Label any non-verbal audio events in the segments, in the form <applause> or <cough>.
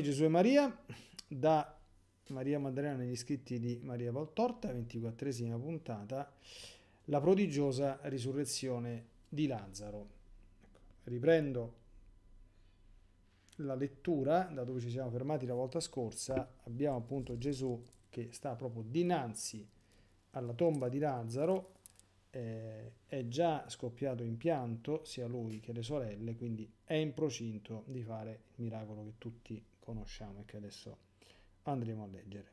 di Gesù e Maria da Maria Maddalena negli scritti di Maria Valtorta, 24esima puntata, la prodigiosa risurrezione di Lazzaro. Ecco, riprendo la lettura da dove ci siamo fermati la volta scorsa, abbiamo appunto Gesù che sta proprio dinanzi alla tomba di Lazzaro, eh, è già scoppiato in pianto sia lui che le sorelle, quindi è in procinto di fare il miracolo che tutti conosciamo e che adesso andremo a leggere.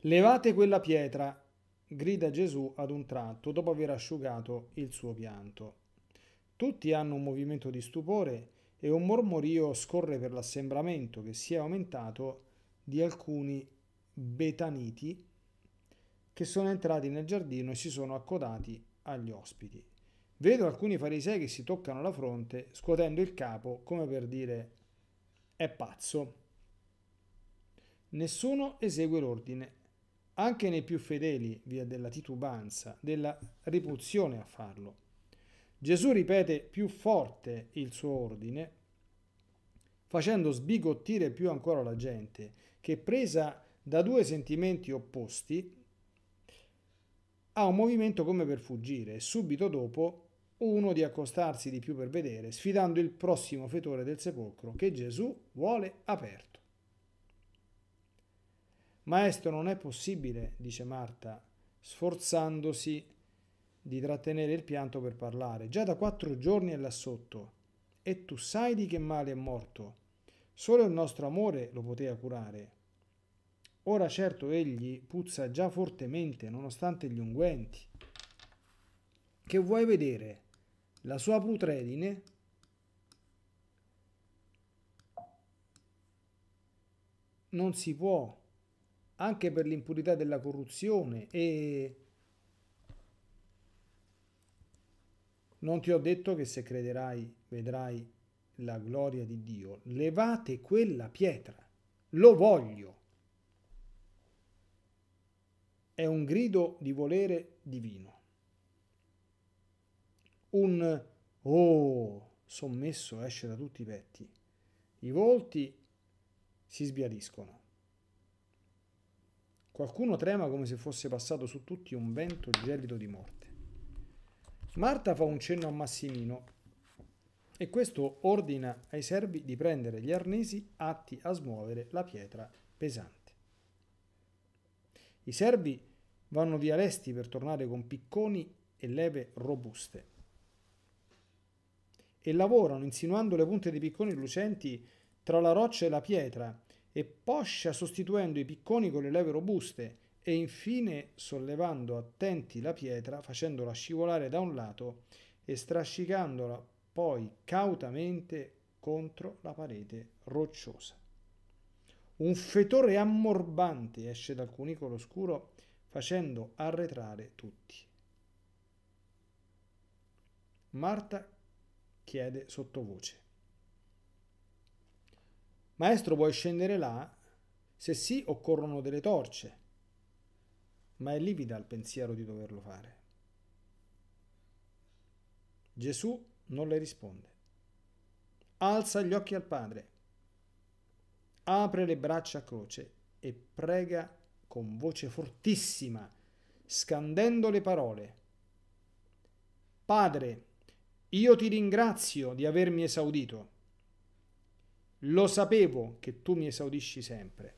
Levate quella pietra, grida Gesù ad un tratto dopo aver asciugato il suo pianto. Tutti hanno un movimento di stupore e un mormorio scorre per l'assembramento che si è aumentato di alcuni betaniti che sono entrati nel giardino e si sono accodati agli ospiti. Vedo alcuni farisei che si toccano la fronte, scuotendo il capo come per dire è pazzo. Nessuno esegue l'ordine, anche nei più fedeli, via della titubanza, della ripuzione a farlo. Gesù ripete più forte il suo ordine, facendo sbigottire più ancora la gente, che presa da due sentimenti opposti ha un movimento come per fuggire e subito dopo uno di accostarsi di più per vedere, sfidando il prossimo fetore del sepolcro che Gesù vuole aperto. Maestro, non è possibile, dice Marta, sforzandosi di trattenere il pianto per parlare. Già da quattro giorni è là sotto, e tu sai di che male è morto. Solo il nostro amore lo poteva curare. Ora certo egli puzza già fortemente, nonostante gli unguenti. Che vuoi vedere? la sua putredine non si può, anche per l'impurità della corruzione e non ti ho detto che se crederai vedrai la gloria di Dio. Levate quella pietra, lo voglio. È un grido di volere divino un oh sommesso esce da tutti i petti. I volti si sbiadiscono. Qualcuno trema come se fosse passato su tutti un vento gelido di morte. Marta fa un cenno a Massimino e questo ordina ai servi di prendere gli arnesi atti a smuovere la pietra pesante. I servi vanno via lesti per tornare con picconi e leve robuste e lavorano insinuando le punte dei picconi lucenti tra la roccia e la pietra e poscia sostituendo i picconi con le leve robuste e infine sollevando attenti la pietra facendola scivolare da un lato e strascicandola poi cautamente contro la parete rocciosa. Un fetore ammorbante esce dal cunicolo scuro facendo arretrare tutti. Marta chiede sottovoce. Maestro, vuoi scendere là? Se sì, occorrono delle torce. Ma è livida il pensiero di doverlo fare. Gesù non le risponde. Alza gli occhi al Padre, apre le braccia a croce e prega con voce fortissima, scandendo le parole. Padre, io ti ringrazio di avermi esaudito. Lo sapevo che tu mi esaudisci sempre,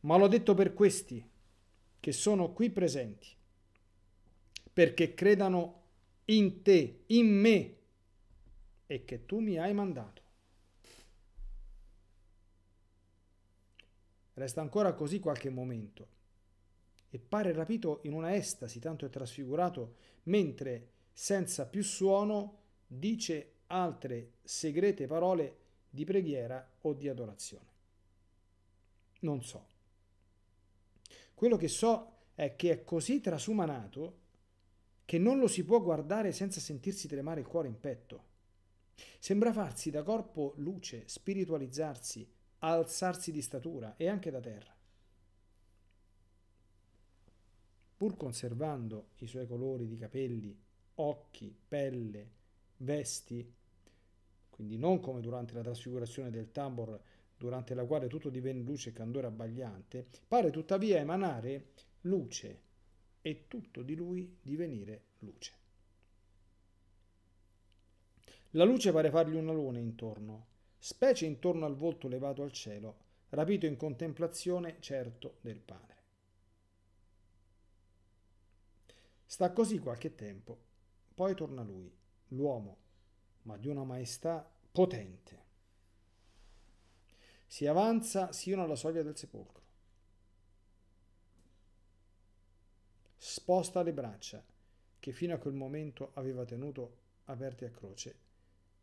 ma l'ho detto per questi che sono qui presenti, perché credano in te, in me e che tu mi hai mandato. Resta ancora così qualche momento e pare rapito in una estasi, tanto è trasfigurato, mentre senza più suono, dice altre segrete parole di preghiera o di adorazione. Non so. Quello che so è che è così trasumanato che non lo si può guardare senza sentirsi tremare il cuore in petto. Sembra farsi da corpo luce, spiritualizzarsi, alzarsi di statura e anche da terra. Pur conservando i suoi colori di capelli occhi, pelle, vesti, quindi non come durante la trasfigurazione del Tambor, durante la quale tutto divenne luce e candore abbagliante, pare tuttavia emanare luce e tutto di lui divenire luce. La luce pare fargli un alone intorno, specie intorno al volto levato al cielo, rapito in contemplazione certo del Padre. Sta così qualche tempo poi torna lui, l'uomo, ma di una maestà potente. Si avanza sino alla soglia del sepolcro. Sposta le braccia, che fino a quel momento aveva tenuto aperte a croce,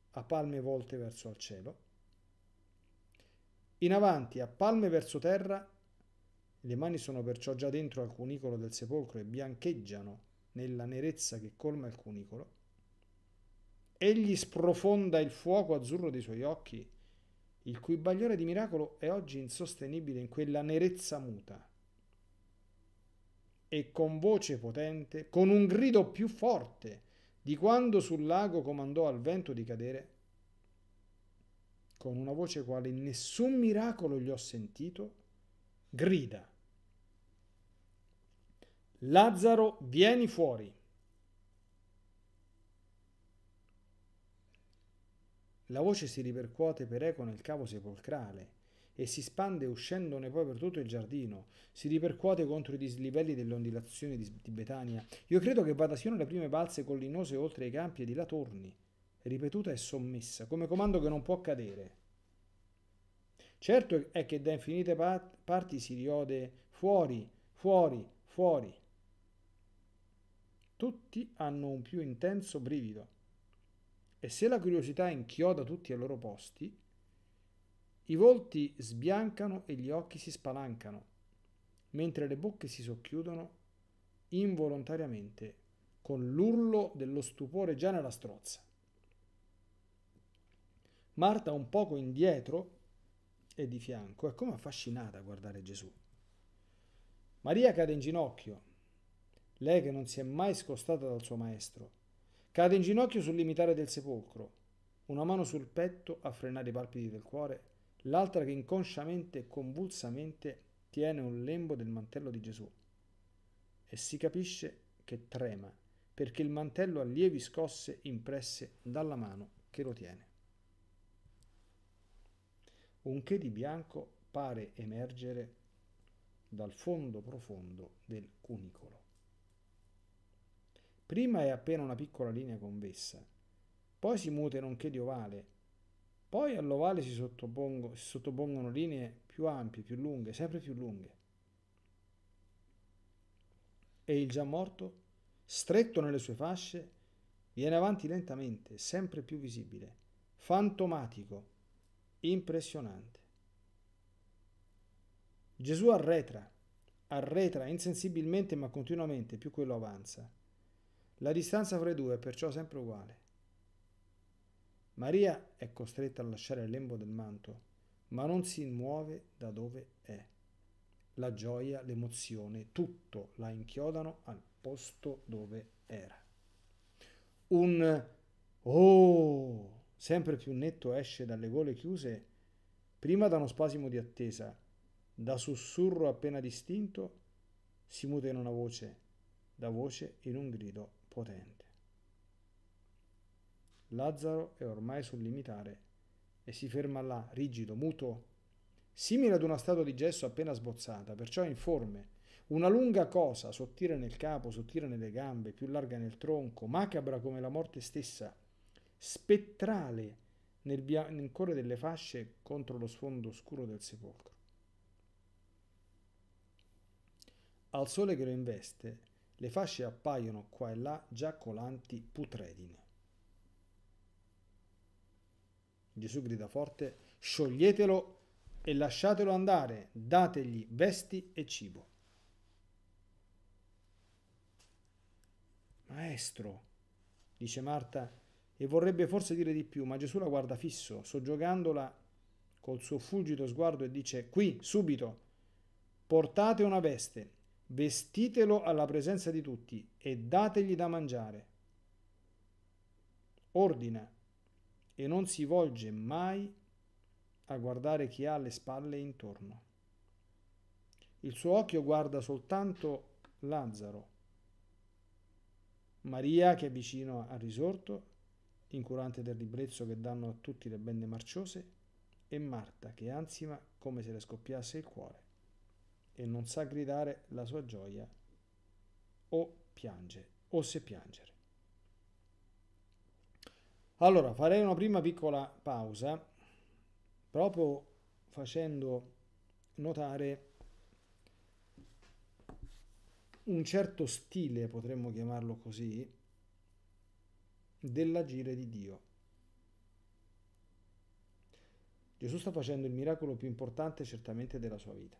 a palme volte verso il cielo. In avanti, a palme verso terra, le mani sono perciò già dentro al cunicolo del sepolcro e biancheggiano nella nerezza che colma il cunicolo. Egli sprofonda il fuoco azzurro dei suoi occhi, il cui bagliore di miracolo è oggi insostenibile in quella nerezza muta. E con voce potente, con un grido più forte di quando sul lago comandò al vento di cadere, con una voce quale nessun miracolo gli ho sentito, grida. Lazzaro, vieni fuori. La voce si ripercuote per eco nel cavo sepolcrale e si spande uscendone poi per tutto il giardino, si ripercuote contro i dislivelli dell'ondilazione di, di Betania. Io credo che vada sino alle prime balze collinose oltre i campi e di là torni, ripetuta e sommessa, come comando che non può cadere. Certo è che da infinite parti si riode fuori, fuori, fuori. Tutti hanno un più intenso brivido. E se la curiosità inchioda tutti ai loro posti, i volti sbiancano e gli occhi si spalancano, mentre le bocche si socchiudono involontariamente con l'urlo dello stupore già nella strozza. Marta un poco indietro e di fianco è come affascinata a guardare Gesù. Maria cade in ginocchio lei che non si è mai scostata dal suo maestro. Cade in ginocchio sul limitare del sepolcro, una mano sul petto a frenare i palpiti del cuore, l'altra che inconsciamente e convulsamente tiene un lembo del mantello di Gesù. E si capisce che trema, perché il mantello ha lievi scosse impresse dalla mano che lo tiene. Un che di bianco pare emergere dal fondo profondo del cunicolo. Prima è appena una piccola linea convessa, poi si muta nonché di ovale, poi all'ovale si, si sottopongono linee più ampie, più lunghe, sempre più lunghe. E il già morto, stretto nelle sue fasce, viene avanti lentamente, sempre più visibile, fantomatico, impressionante. Gesù arretra, arretra insensibilmente ma continuamente più quello avanza la distanza fra i due è perciò sempre uguale. Maria è costretta a lasciare il lembo del manto, ma non si muove da dove è. La gioia, l'emozione, tutto la inchiodano al posto dove era. Un oh sempre più netto esce dalle gole chiuse, prima da uno spasimo di attesa, da sussurro appena distinto, si muta in una voce, da voce in un grido potente. Lazzaro è ormai sul limitare e si ferma là, rigido, muto, simile ad una statua di gesso appena sbozzata, perciò informe, una lunga cosa, sottile nel capo, sottile nelle gambe, più larga nel tronco, macabra come la morte stessa, spettrale nel, bia- cuore delle fasce contro lo sfondo scuro del sepolcro. Al sole che lo investe, le fasce appaiono qua e là già colanti putredine. Gesù grida forte, scioglietelo e lasciatelo andare, dategli vesti e cibo. Maestro, dice Marta, e vorrebbe forse dire di più, ma Gesù la guarda fisso, soggiogandola col suo fulgido sguardo e dice, qui, subito, portate una veste vestitelo alla presenza di tutti e dategli da mangiare. Ordina e non si volge mai a guardare chi ha le spalle intorno. Il suo occhio guarda soltanto Lazzaro, Maria che è vicino al risorto, incurante del ribrezzo che danno a tutti le bende marciose, e Marta che ansima come se le scoppiasse il cuore e non sa gridare la sua gioia o piange o se piangere. Allora, farei una prima piccola pausa proprio facendo notare un certo stile, potremmo chiamarlo così, dell'agire di Dio. Gesù sta facendo il miracolo più importante certamente della sua vita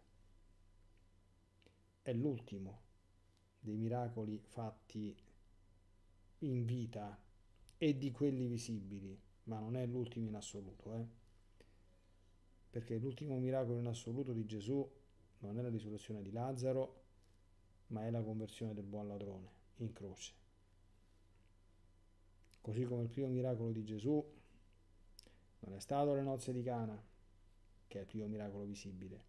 è l'ultimo dei miracoli fatti in vita e di quelli visibili, ma non è l'ultimo in assoluto, eh? perché l'ultimo miracolo in assoluto di Gesù non è la risurrezione di Lazzaro, ma è la conversione del buon ladrone in croce. Così come il primo miracolo di Gesù non è stato le nozze di Cana, che è il primo miracolo visibile,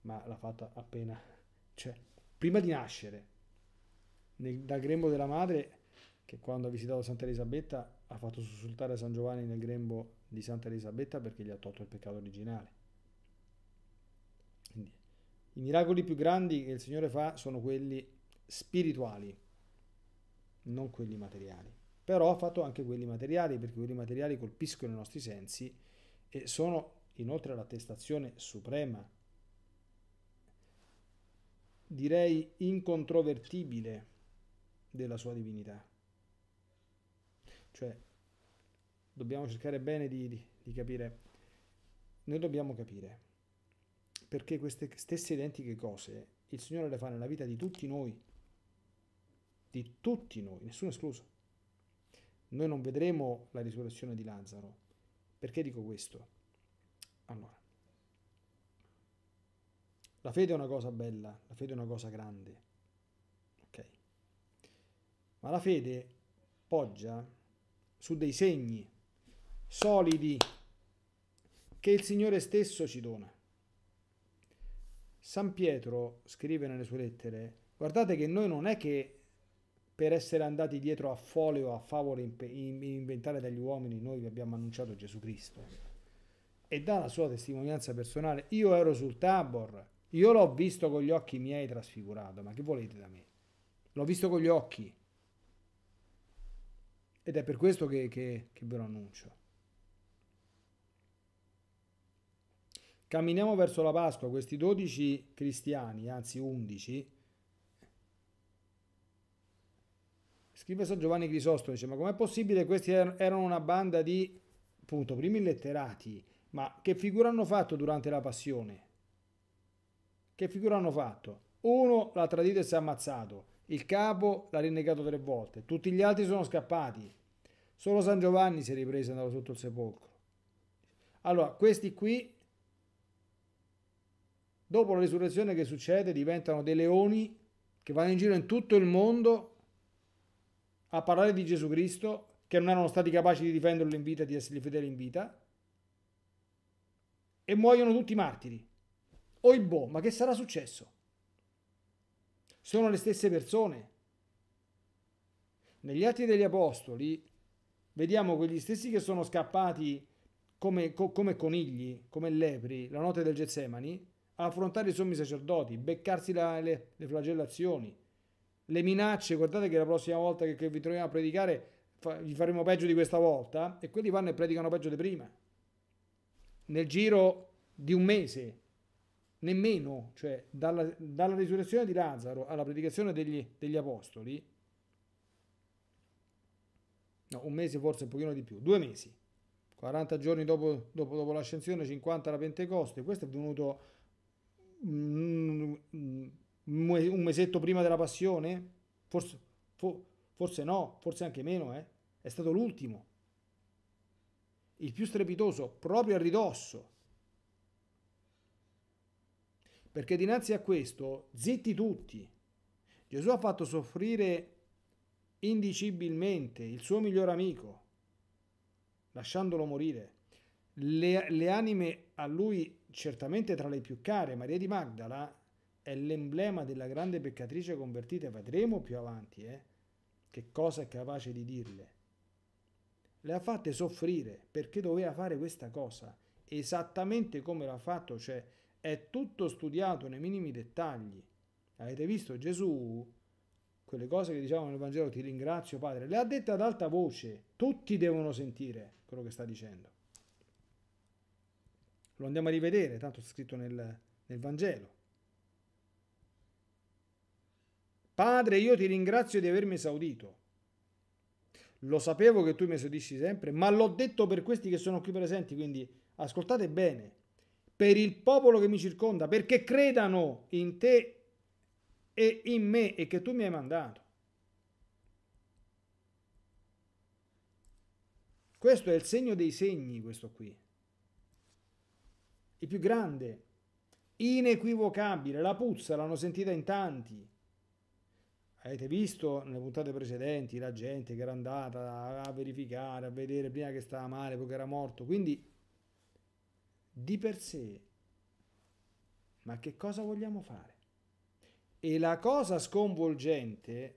ma l'ha fatto appena cioè, prima di nascere, nel, dal grembo della madre, che quando ha visitato Santa Elisabetta ha fatto sussultare San Giovanni nel grembo di Santa Elisabetta perché gli ha tolto il peccato originale. Quindi, i miracoli più grandi che il Signore fa sono quelli spirituali, non quelli materiali. Però ha fatto anche quelli materiali, perché quelli materiali colpiscono i nostri sensi e sono inoltre l'attestazione suprema direi incontrovertibile della sua divinità. Cioè, dobbiamo cercare bene di, di, di capire, noi dobbiamo capire perché queste stesse identiche cose il Signore le fa nella vita di tutti noi, di tutti noi, nessuno escluso. Noi non vedremo la risurrezione di Lazzaro. Perché dico questo? Allora, la fede è una cosa bella, la fede è una cosa grande. Ok? Ma la fede poggia su dei segni solidi che il Signore stesso ci dona. San Pietro scrive nelle sue lettere, guardate che noi non è che per essere andati dietro a fole o a favole inventate dagli uomini noi vi abbiamo annunciato Gesù Cristo. E dalla sua testimonianza personale, io ero sul Tabor, io l'ho visto con gli occhi miei trasfigurato, ma che volete da me? L'ho visto con gli occhi. Ed è per questo che, che, che ve lo annuncio. Camminiamo verso la Pasqua, questi 12 cristiani, anzi 11, Scrive San Giovanni Crisostomo, dice, ma com'è possibile che questi er-, erano una banda di, appunto, primi letterati, ma che figura hanno fatto durante la passione? Che figura hanno fatto? Uno l'ha tradito e si è ammazzato, il capo l'ha rinnegato tre volte, tutti gli altri sono scappati. Solo San Giovanni si è ripreso e andato sotto il sepolcro. Allora, questi qui, dopo la risurrezione che succede, diventano dei leoni che vanno in giro in tutto il mondo a parlare di Gesù Cristo, che non erano stati capaci di difenderlo in vita, di essergli fedeli in vita, e muoiono tutti i martiri. Oibò, boh, ma che sarà successo? Sono le stesse persone. Negli Atti degli Apostoli vediamo quegli stessi che sono scappati come, co, come conigli, come lepri, la notte del Getsemani, a affrontare i sommi sacerdoti, beccarsi la, le, le, flagellazioni, le minacce. Guardate che la prossima volta che, che vi troviamo a predicare fa, vi faremo peggio di questa volta e quelli vanno e predicano peggio di prima. Nel giro di un mese nemmeno, cioè dalla, dalla risurrezione di Lazzaro alla predicazione degli, degli apostoli, no, un mese forse un pochino di più, due mesi, 40 giorni dopo, dopo, dopo l'ascensione, 50 alla Pentecoste, questo è venuto mm, mm, un mesetto prima della passione, forse, for, forse no, forse anche meno, eh? è stato l'ultimo, il più strepitoso, proprio a ridosso perché dinanzi a questo, zitti tutti. Gesù ha fatto soffrire indicibilmente il suo miglior amico, lasciandolo morire. Le, le anime a lui certamente tra le più care, Maria di Magdala, è l'emblema della grande peccatrice convertita. Vedremo più avanti eh, che cosa è capace di dirle. Le ha fatte soffrire perché doveva fare questa cosa, esattamente come l'ha fatto, cioè è tutto studiato nei minimi dettagli. Avete visto Gesù? Quelle cose che dicevano nel Vangelo, ti ringrazio Padre, le ha dette ad alta voce. Tutti devono sentire quello che sta dicendo. Lo andiamo a rivedere, tanto è scritto nel, nel Vangelo. Padre, io ti ringrazio di avermi esaudito. Lo sapevo che tu mi esaudisci sempre, ma l'ho detto per questi che sono qui presenti, quindi ascoltate bene per il popolo che mi circonda, perché credano in te e in me e che tu mi hai mandato. Questo è il segno dei segni, questo qui. Il più grande, inequivocabile, la puzza l'hanno sentita in tanti. Avete visto nelle puntate precedenti la gente che era andata a verificare, a vedere prima che stava male, poi che era morto. Quindi di per sé. Ma che cosa vogliamo fare? E la cosa sconvolgente,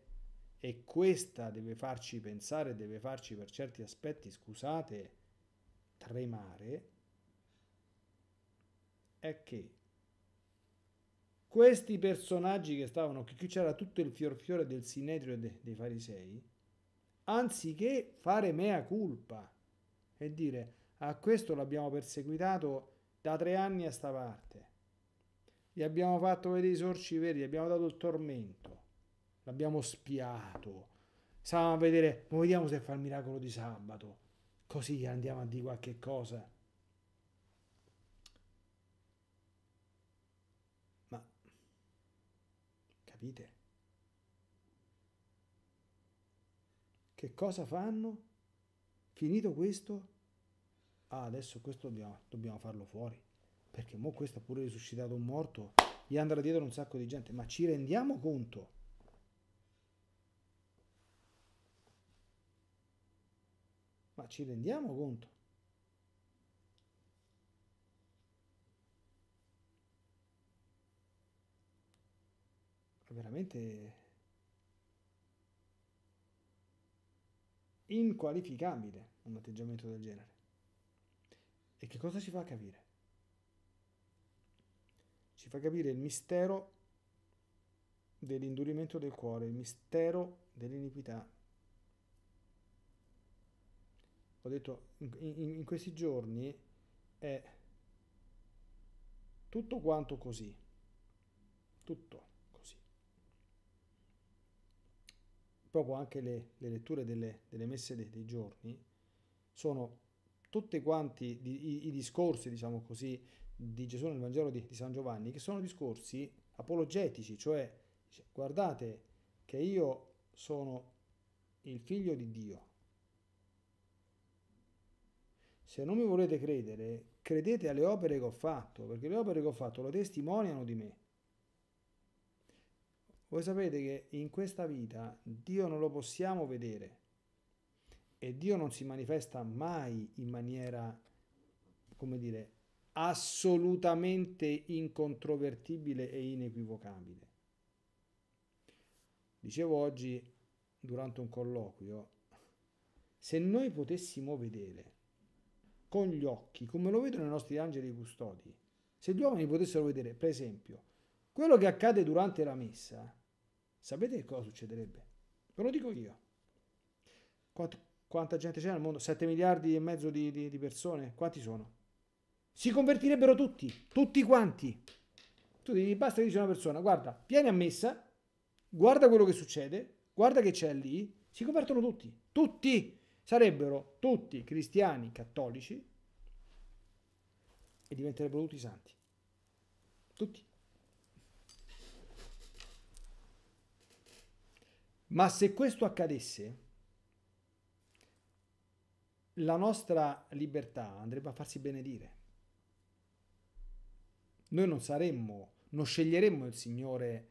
e questa deve farci pensare, deve farci per certi aspetti, scusate, tremare, è che questi personaggi che stavano, qui c'era tutto il fiorfiore del sinedrio dei farisei, anziché fare mea culpa e dire a questo l'abbiamo perseguitato da tre anni a sta parte. Gli abbiamo fatto vedere i sorci veri, gli abbiamo dato il tormento, l'abbiamo spiato. Stavamo a vedere, ma vediamo se fa il miracolo di sabato, così andiamo a dire qualche cosa. Ma capite? Che cosa fanno? Finito questo, ah adesso questo dobbiamo, dobbiamo farlo fuori, perché mo questo ha pure risuscitato un morto, gli andrà dietro un sacco di gente, ma ci rendiamo conto? Ma ci rendiamo conto? Veramente inqualificabile un atteggiamento del genere. E che cosa ci fa capire? Ci fa capire il mistero dell'indurimento del cuore, il mistero dell'iniquità. Ho detto, in, in, in questi giorni è tutto quanto così, tutto così. Proprio anche le, le letture delle, delle messe dei, dei giorni sono tutti quanti i, i discorsi, diciamo così, di Gesù nel Vangelo di, di, San Giovanni, che sono discorsi apologetici, cioè guardate che io sono il figlio di Dio. Se non mi volete credere, credete alle opere che ho fatto, perché le opere che ho fatto lo testimoniano di me. Voi sapete che in questa vita Dio non lo possiamo vedere e Dio non si manifesta mai in maniera, come dire, assolutamente incontrovertibile e inequivocabile. Dicevo oggi durante un colloquio, se noi potessimo vedere con gli occhi, come lo vedono i nostri angeli custodi, se gli uomini potessero vedere, per esempio, quello che accade durante la messa, sapete che cosa succederebbe? Ve lo dico io. Quanta gente c'è nel mondo? 7 miliardi e mezzo di, di, di persone? Quanti sono? Si convertirebbero tutti, tutti quanti. Tu devi basta dire a una persona, guarda, vieni a messa, guarda quello che succede, guarda che c'è lì, si convertono tutti, tutti. Sarebbero tutti cristiani cattolici e diventerebbero tutti santi. Tutti. Ma se questo accadesse, la nostra libertà andrebbe a farsi benedire. Noi non saremmo, non sceglieremmo il Signore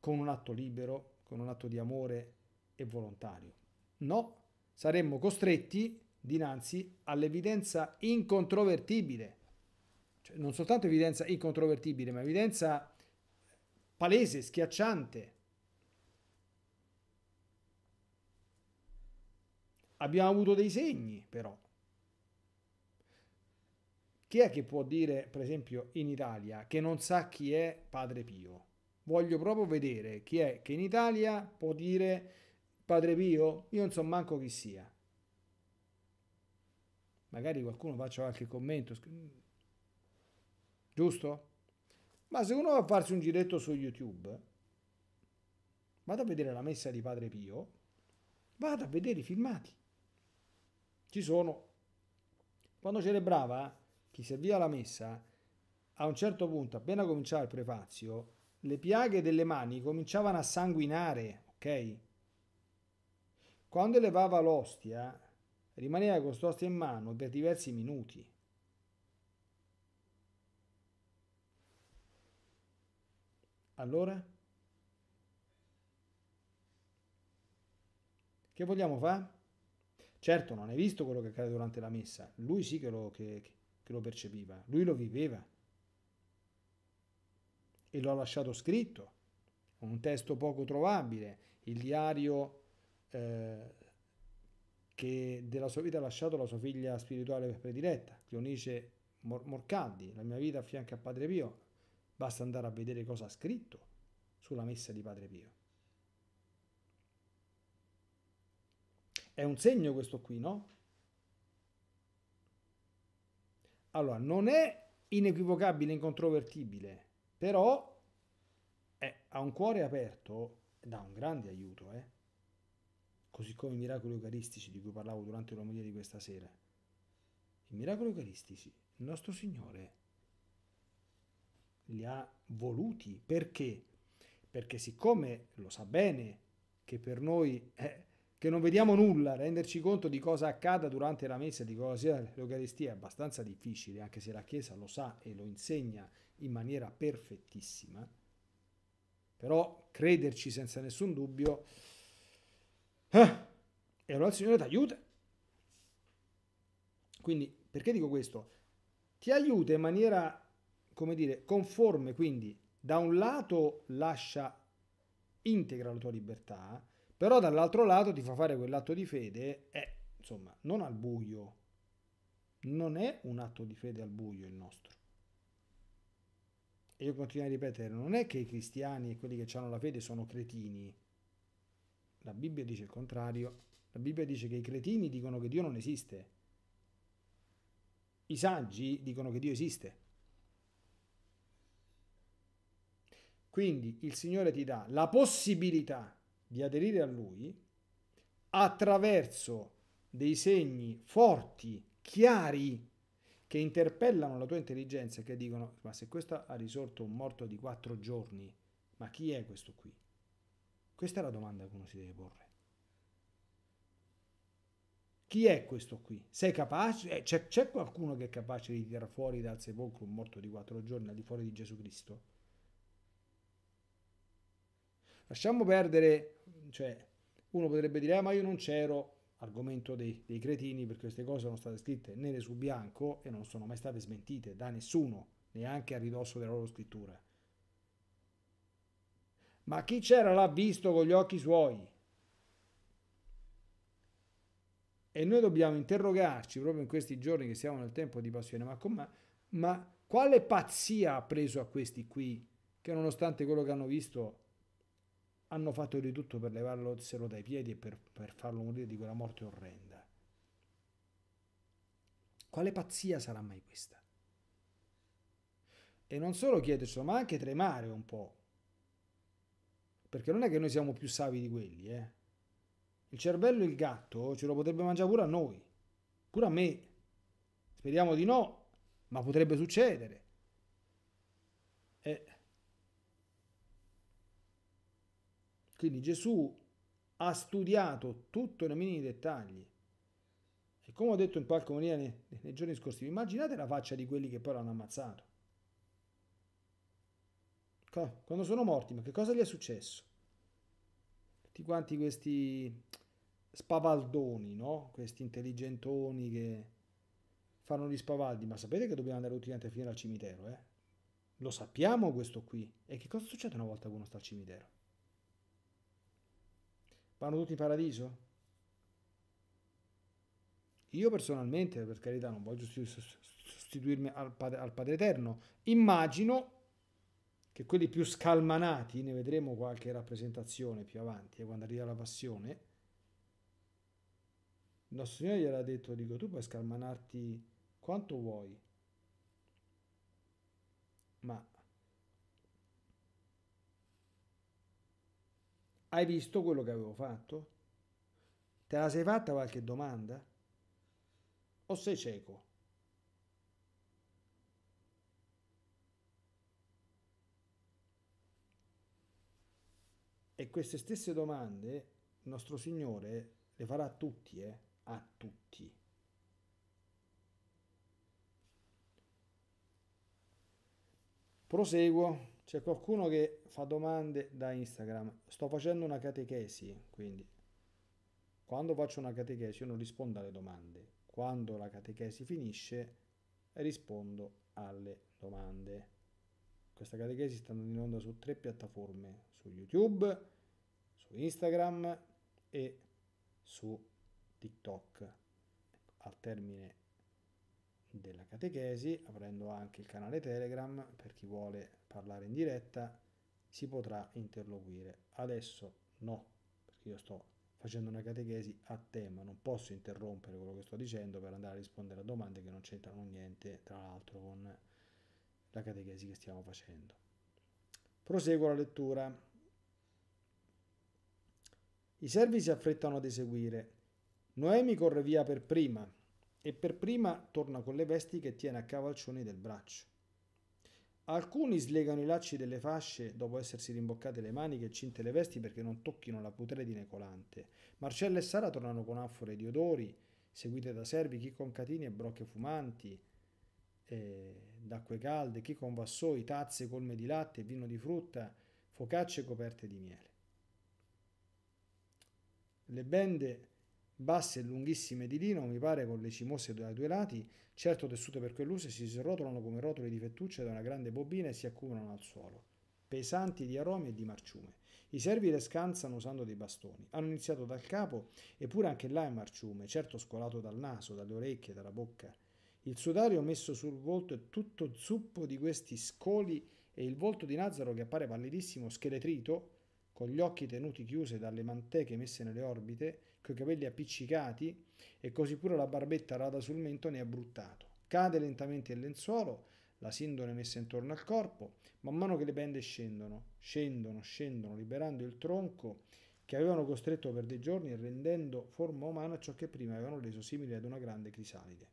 con un atto libero, con un atto di amore e volontario. No, saremmo costretti dinanzi all'evidenza incontrovertibile, cioè non soltanto evidenza incontrovertibile, ma evidenza palese, schiacciante, Abbiamo avuto dei segni però. Chi è che può dire, per esempio, in Italia che non sa chi è Padre Pio? Voglio proprio vedere chi è che in Italia può dire Padre Pio, io non so manco chi sia. Magari qualcuno faccia qualche commento. Giusto? Ma se uno va a farsi un giretto su YouTube, vado a vedere la messa di Padre Pio, vado a vedere i filmati. Ci sono. Quando celebrava eh, chi serviva la messa, a un certo punto, appena cominciava il prefazio, le piaghe delle mani cominciavano a sanguinare, ok? Quando elevava l'ostia, rimaneva con l'ostia in mano per diversi minuti. Allora? Che vogliamo fare? Certo, non hai visto quello che accade durante la messa, lui sì che lo, che, che lo percepiva, lui lo viveva e lo ha lasciato scritto, un testo poco trovabile, il diario eh, che della sua vita ha lasciato la sua figlia spirituale prediletta, Cleonice Mor- Morcaddi, la mia vita a fianco a Padre Pio, basta andare a vedere cosa ha scritto sulla messa di Padre Pio. È un segno questo qui, no? Allora, non è inequivocabile, incontrovertibile, però è, a un cuore aperto dà un grande aiuto, eh? Così come i miracoli eucaristici di cui parlavo durante l'omelia di questa sera. I miracoli eucaristici, il nostro Signore li ha voluti. Perché? Perché siccome lo sa bene che per noi... Eh, che non vediamo nulla, renderci conto di cosa accada durante la messa, di cosa sia l'Eucaristia, è abbastanza difficile, anche se la Chiesa lo sa e lo insegna in maniera perfettissima. Però crederci senza nessun dubbio... Ah, e allora il Signore ti aiuta. Quindi, perché dico questo? Ti aiuta in maniera, come dire, conforme, quindi da un lato lascia integra la tua libertà, però dall'altro lato ti fa fare quell'atto di fede, è insomma, non al buio. Non è un atto di fede al buio il nostro. E io continuo a ripetere, non è che i cristiani e quelli che hanno la fede sono cretini. La Bibbia dice il contrario. La Bibbia dice che i cretini dicono che Dio non esiste. I saggi dicono che Dio esiste. Quindi il Signore ti dà la possibilità di aderire a lui attraverso dei segni forti, chiari, che interpellano la tua intelligenza e che dicono ma se questo ha risorto un morto di quattro giorni, ma chi è questo qui? Questa è la domanda che uno si deve porre. Chi è questo qui? Sei capace? Eh, c'è, c'è qualcuno che è capace di tirare fuori dal sepolcro un morto di quattro giorni al di fuori di Gesù Cristo? Lasciamo perdere, cioè, uno potrebbe dire, ah, ma io non c'ero, argomento dei, dei, cretini, perché queste cose sono state scritte nere su bianco e non sono mai state smentite da nessuno, neanche a ridosso della loro scrittura. Ma chi c'era l'ha visto con gli occhi suoi? E noi dobbiamo interrogarci proprio in questi giorni che siamo nel tempo di passione, ma, ma, ma quale pazzia ha preso a questi qui che nonostante quello che hanno visto hanno fatto di tutto per levarlo dai piedi e per, per farlo morire di quella morte orrenda. Quale pazzia sarà mai questa? E non solo chiedercelo, ma anche tremare un po'. Perché non è che noi siamo più savi di quelli, eh. Il cervello il gatto ce lo potrebbe mangiare pure a noi, pure a me. Speriamo di no, ma potrebbe succedere. Quindi Gesù ha studiato tutto nei minimi dettagli. E come ho detto in qualche maniera nei, nei giorni scorsi, immaginate la faccia di quelli che poi l'hanno ammazzato. Quando sono morti, ma che cosa gli è successo? Tutti quanti questi spavaldoni, no? Questi intelligentoni che fanno gli spavaldi, ma sapete che dobbiamo andare ultimamente fino al cimitero, eh? Lo sappiamo questo qui. E che cosa succede una volta che uno sta al cimitero? Vanno tutti in paradiso? Io personalmente, per carità, non voglio sostituirmi al padre, al padre Eterno, immagino che quelli più scalmanati, ne vedremo qualche rappresentazione più avanti, eh, quando arriva la passione, il nostro Signore ha detto, dico tu puoi scalmanarti quanto vuoi, ma Hai visto quello che avevo fatto? Te la sei fatta qualche domanda? O sei cieco? E queste stesse domande il nostro Signore le farà a tutti, eh? A tutti. Proseguo. C'è qualcuno che fa domande da Instagram. Sto facendo una catechesi, quindi quando faccio una catechesi io non rispondo alle domande. Quando la catechesi finisce rispondo alle domande. Questa catechesi sta andando in onda su tre piattaforme, su YouTube, su Instagram e su TikTok. Al termine della catechesi, aprendo anche il canale Telegram per chi vuole parlare in diretta, si potrà interloquire. Adesso no, perché io sto facendo una catechesi a tema, non posso interrompere quello che sto dicendo per andare a rispondere a domande che non c'entrano niente, tra l'altro, con la catechesi che stiamo facendo. Proseguo la lettura. I servi si affrettano ad eseguire. Noemi corre via per prima e per prima torna con le vesti che tiene a cavalcioni del braccio. Alcuni slegano i lacci delle fasce dopo essersi rimboccate le maniche e cinte le vesti perché non tocchino la putredine colante. Marcella e Sara tornano con anfore di odori, seguite da servi, chi con catini e brocche fumanti, eh, d'acque calde, chi con vassoi, tazze colme di latte, vino di frutta, focacce coperte di miele. Le bende basse e lunghissime di lino, mi pare con le cimose dai due lati, certo tessute per quell'uso, si srotolano come rotoli di fettuccia da una grande bobina e si accumulano al suolo, pesanti di aromi e di marciume. I servi le scansano usando dei bastoni. Hanno iniziato dal capo, eppure anche là è marciume, certo scolato dal naso, dalle orecchie, dalla bocca. Il sudario messo sul volto è tutto zuppo di questi scoli e il volto di Nazaro che appare pallidissimo, scheletrito, con gli occhi tenuti chiusi dalle manteche messe nelle orbite, coi capelli appiccicati e così pure la barbetta rada sul mento ne ha bruttato. Cade lentamente il lenzuolo, la sindone messa intorno al corpo, man mano che le bende scendono, scendono, scendono, liberando il tronco che avevano costretto per dei giorni e rendendo forma umana ciò che prima avevano reso simile ad una grande crisalide.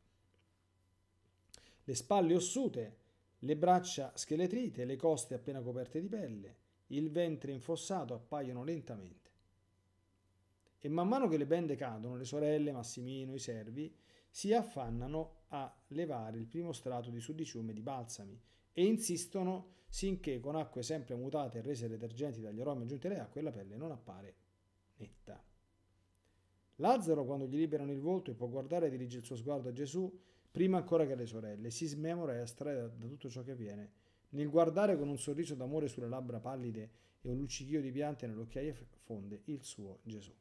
Le spalle ossute, le braccia scheletrite, le coste appena coperte di pelle, il ventre infossato appaiono lentamente e man mano che le bende cadono, le sorelle, Massimino, i servi, si affannano a levare il primo strato di sudiciume di balsami e insistono sinché con acque sempre mutate e rese detergenti dagli aromi aggiunti alle acque la pelle non appare netta. Lazzaro, quando gli liberano il volto e può guardare, dirige il suo sguardo a Gesù, prima ancora che alle sorelle, si smemora e astrae da, da tutto ciò che avviene. Nel guardare con un sorriso d'amore sulle labbra pallide e un luccichio di piante nelle fonde il suo Gesù.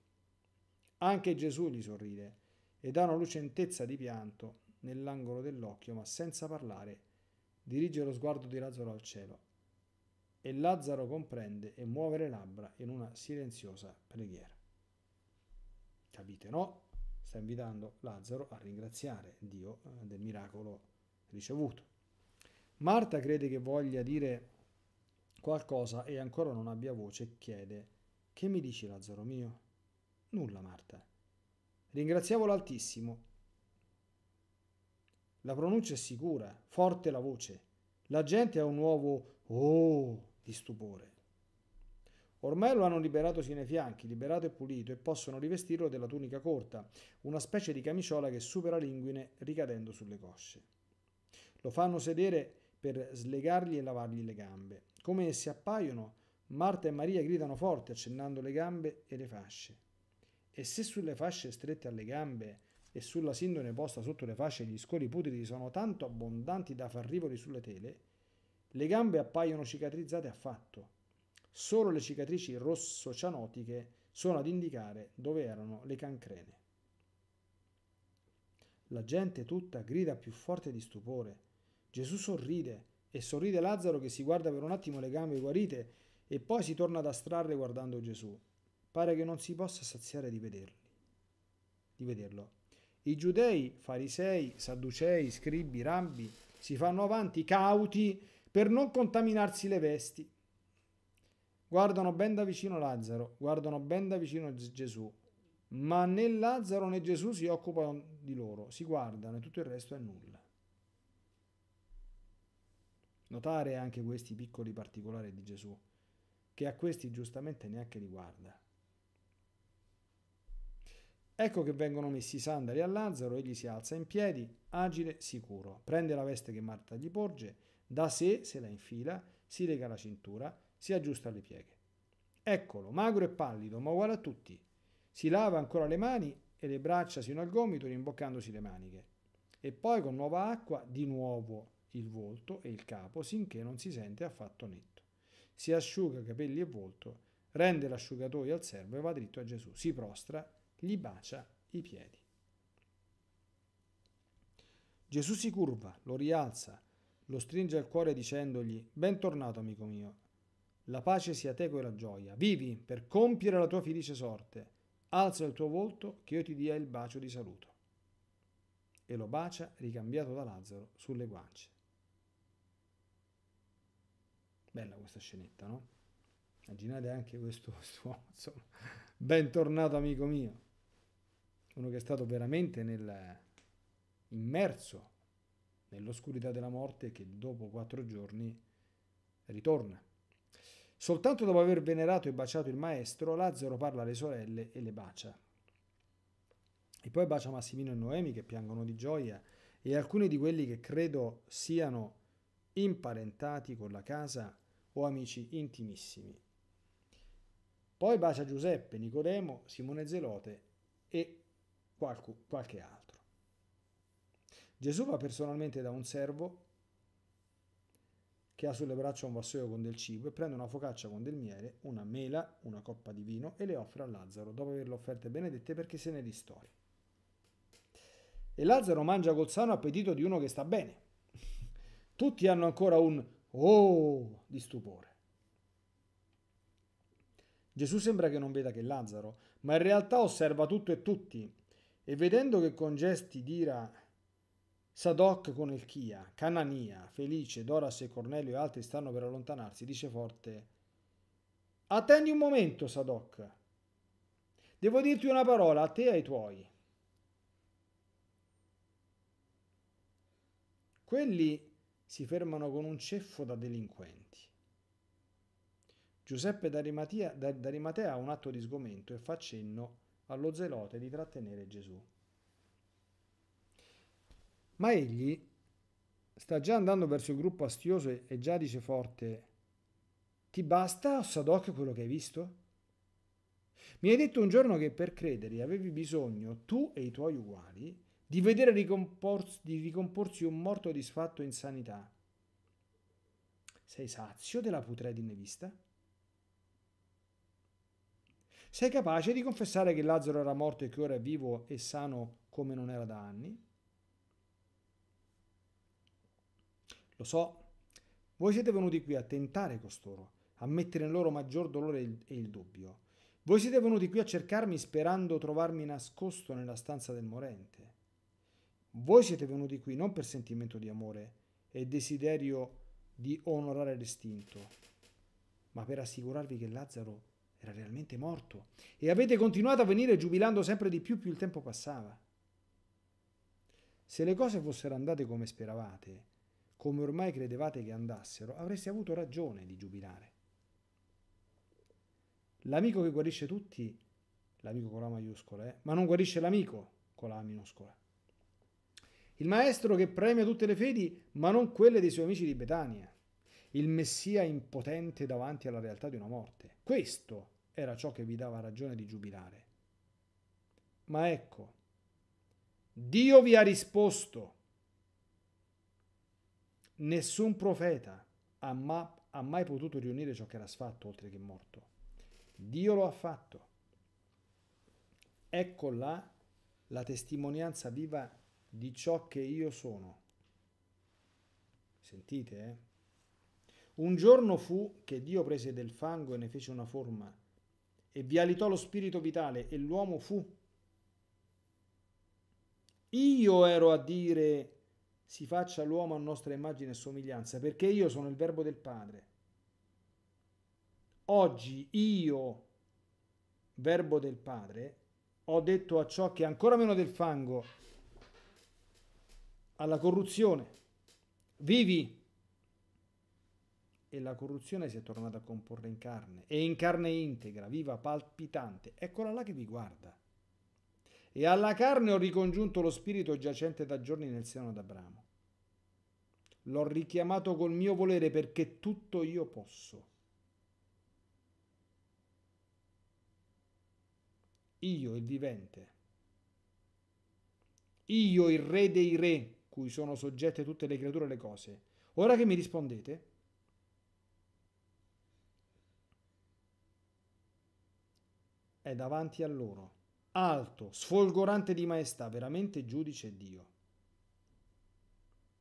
Anche Gesù gli sorride e dà una lucentezza di pianto nell'angolo dell'occhio, ma senza parlare, dirige lo sguardo di Lazzaro al cielo. E Lazzaro comprende e muove le labbra in una silenziosa preghiera. Capite, no? Sta invitando Lazzaro a ringraziare Dio eh, del miracolo ricevuto. Marta crede che voglia dire qualcosa e ancora non abbia voce, e chiede, che mi dici Lazzaro mio? Nulla, Marta. Ringraziavo l'Altissimo. La pronuncia è sicura, forte la voce. La gente ha un nuovo oh di stupore. Ormai lo hanno liberato sino ai fianchi, liberato e pulito, e possono rivestirlo della tunica corta, una specie di camiciola che supera linguine ricadendo sulle cosce. Lo fanno sedere per slegargli e lavargli le gambe. Come essi appaiono, Marta e Maria gridano forte, accennando le gambe e le fasce. E se sulle fasce strette alle gambe e sulla sindone posta sotto le fasce gli scoli putridi sono tanto abbondanti da far rivoli sulle tele, le gambe appaiono cicatrizzate affatto. Solo le cicatrici rosso-cianotiche sono ad indicare dove erano le cancrene. La gente tutta grida più forte di stupore. Gesù sorride e sorride Lazzaro che si guarda per un attimo le gambe guarite e poi si torna ad astrarre guardando Gesù pare che non si possa saziare di vederli. Di vederlo. I giudei, farisei, sadducei, scribi, rambi si fanno avanti cauti per non contaminarsi le vesti. Guardano ben da vicino Lazzaro, guardano ben da vicino Gesù, ma né Lazzaro né Gesù si occupano di loro, si guardano e tutto il resto è nulla. Notare anche questi piccoli particolari di Gesù, che a questi giustamente neanche li guarda. Ecco che vengono messi i sandali a Lazzaro, egli si alza in piedi, agile, sicuro, prende la veste che Marta gli porge, da sé se la infila, si lega la cintura, si aggiusta le pieghe. Eccolo, magro e pallido, ma uguale a tutti. Si lava ancora le mani e le braccia sino al gomito, rimboccandosi le maniche. E poi con nuova acqua, di nuovo il volto e il capo, sinché non si sente affatto netto. Si asciuga capelli e volto, rende l'asciugatoio al servo e va dritto a Gesù. Si prostra gli bacia i piedi. Gesù si curva, lo rialza, lo stringe al cuore dicendogli, bentornato amico mio, la pace sia teco e la gioia, vivi per compiere la tua felice sorte, alza il tuo volto che io ti dia il bacio di saluto. E lo bacia, ricambiato da Lazzaro, sulle guance. Bella questa scenetta, no? Immaginate anche questo <laughs> uomo, insomma, bentornato amico mio uno che è stato veramente nel, immerso nell'oscurità della morte che dopo quattro giorni ritorna. Soltanto dopo aver venerato e baciato il maestro, Lazzaro parla alle sorelle e le bacia. E poi bacia Massimino e Noemi che piangono di gioia e alcuni di quelli che credo siano imparentati con la casa o amici intimissimi. Poi bacia Giuseppe, Nicodemo, Simone Zelote e qualche altro. Gesù va personalmente da un servo che ha sulle braccia un vassoio con del cibo e prende una focaccia con del miele, una mela, una coppa di vino e le offre a Lazzaro dopo averle offerte benedette perché se ne ristori. E Lazzaro mangia col sano appetito di uno che sta bene. <laughs> Tutti hanno ancora un oh di stupore. Gesù sembra che non veda che Lazzaro, ma in realtà osserva tutto e tutti e vedendo che con gesti d'ira Sadoc con Elchia, Canania, Felice, Doras e Cornelio e altri stanno per allontanarsi, dice forte, attendi un momento Sadoc, devo dirti una parola a te e ai tuoi. Quelli si fermano con un ceffo da delinquenti. Giuseppe D'Arimatea ha un atto di sgomento e fa cenno allo zelote di trattenere Gesù. Ma egli sta già andando verso il gruppo astioso e già dice forte, ti basta, Sadoc, quello che hai visto? Mi hai detto un giorno che per credere avevi bisogno, tu e i tuoi uguali, di vedere ricomporsi, di ricomporsi un morto disfatto in sanità. Sei sazio della putredine vista? Sei capace di confessare che Lazzaro era morto e che ora è vivo e sano come non era da anni? Lo so, voi siete venuti qui a tentare costoro, a mettere in loro maggior dolore e il dubbio. Voi siete venuti qui a cercarmi sperando trovarmi nascosto nella stanza del morente. Voi siete venuti qui non per sentimento di amore e desiderio di onorare l'estinto, ma per assicurarvi che Lazzaro era realmente morto e avete continuato a venire giubilando sempre di più più il tempo passava. Se le cose fossero andate come speravate, come ormai credevate che andassero, avreste avuto ragione di giubilare. L'amico che guarisce tutti, l'amico con la maiuscola, eh, ma non guarisce l'amico con la minuscola. Il maestro che premia tutte le fedi, ma non quelle dei suoi amici di Betania il Messia impotente davanti alla realtà di una morte. Questo era ciò che vi dava ragione di giubilare. Ma ecco, Dio vi ha risposto. Nessun profeta ha, ma- ha mai potuto riunire ciò che era sfatto oltre che morto. Dio lo ha fatto. Ecco là la testimonianza viva di ciò che io sono. Sentite, eh? Un giorno fu che Dio prese del fango e ne fece una forma e vi alitò lo spirito vitale e l'uomo fu. Io ero a dire si faccia l'uomo a nostra immagine e somiglianza, perché io sono il verbo del Padre. Oggi io, verbo del Padre, ho detto a ciò che è ancora meno del fango, alla corruzione, vivi e la corruzione si è tornata a comporre in carne, e in carne integra, viva, palpitante, eccola là che vi guarda. E alla carne ho ricongiunto lo spirito giacente da giorni nel seno d'Abramo. L'ho richiamato col mio volere perché tutto io posso. Io il vivente, io il re dei re, cui sono soggette tutte le creature e le cose. Ora che mi rispondete, è davanti a loro, alto, sfolgorante di maestà, veramente giudice Dio.